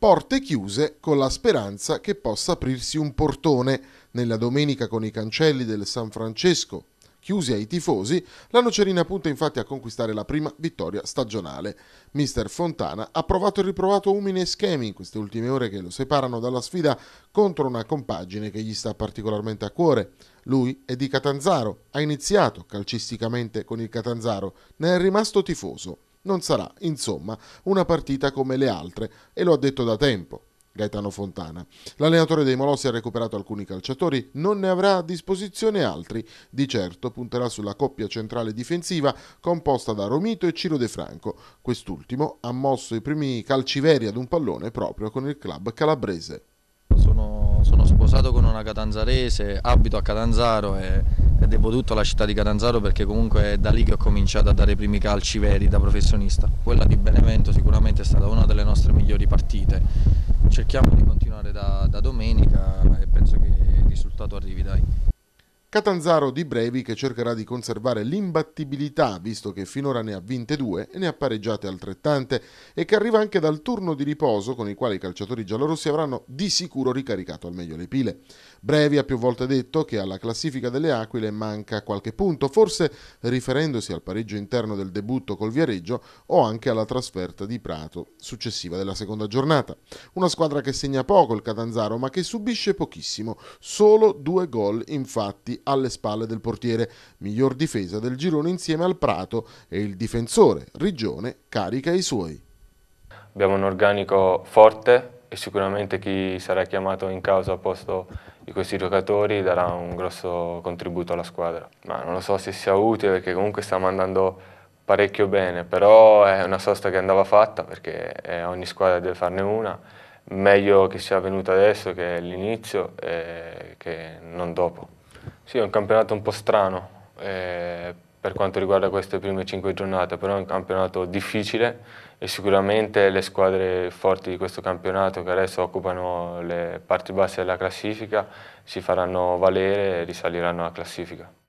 porte chiuse con la speranza che possa aprirsi un portone. Nella domenica con i cancelli del San Francesco chiusi ai tifosi, la Nocerina punta infatti a conquistare la prima vittoria stagionale. Mister Fontana ha provato e riprovato umini e schemi in queste ultime ore che lo separano dalla sfida contro una compagine che gli sta particolarmente a cuore. Lui è di Catanzaro, ha iniziato calcisticamente con il Catanzaro, ne è rimasto tifoso. Non sarà, insomma, una partita come le altre, e lo ha detto da tempo. Gaetano Fontana. L'allenatore dei Molossi ha recuperato alcuni calciatori, non ne avrà a disposizione altri. Di certo punterà sulla coppia centrale difensiva composta da Romito e Ciro De Franco. Quest'ultimo ha mosso i primi calciveri ad un pallone proprio con il club calabrese. Sono, sono sposato con una catanzarese, abito a Catanzaro e devo tutto alla città di Catanzaro perché comunque è da lì che ho cominciato a dare i primi calci veri da professionista. Quella di Benevento sicuramente è stata una delle nostre migliori partite. Cerchiamo di continuare da, da domenica e penso che il risultato arrivi dai. Catanzaro di Brevi che cercherà di conservare l'imbattibilità, visto che finora ne ha vinte due e ne ha pareggiate altrettante, e che arriva anche dal turno di riposo con il quale i calciatori giallorossi avranno di sicuro ricaricato al meglio le pile. Brevi ha più volte detto che alla classifica delle Aquile manca qualche punto, forse riferendosi al pareggio interno del debutto col Viareggio o anche alla trasferta di Prato successiva della seconda giornata. Una squadra che segna poco il Catanzaro ma che subisce pochissimo, solo due gol infatti alle spalle del portiere, miglior difesa del girone insieme al Prato e il difensore Rigione carica i suoi. Abbiamo un organico forte e sicuramente chi sarà chiamato in causa a posto di questi giocatori darà un grosso contributo alla squadra. Ma non lo so se sia utile perché comunque stiamo andando parecchio bene, però è una sosta che andava fatta perché eh, ogni squadra deve farne una, meglio che sia venuta adesso che è l'inizio, e eh, che non dopo. Sì, è un campionato un po' strano eh, per quanto riguarda queste prime cinque giornate, però è un campionato difficile e sicuramente le squadre forti di questo campionato che adesso occupano le parti basse della classifica si faranno valere e risaliranno alla classifica.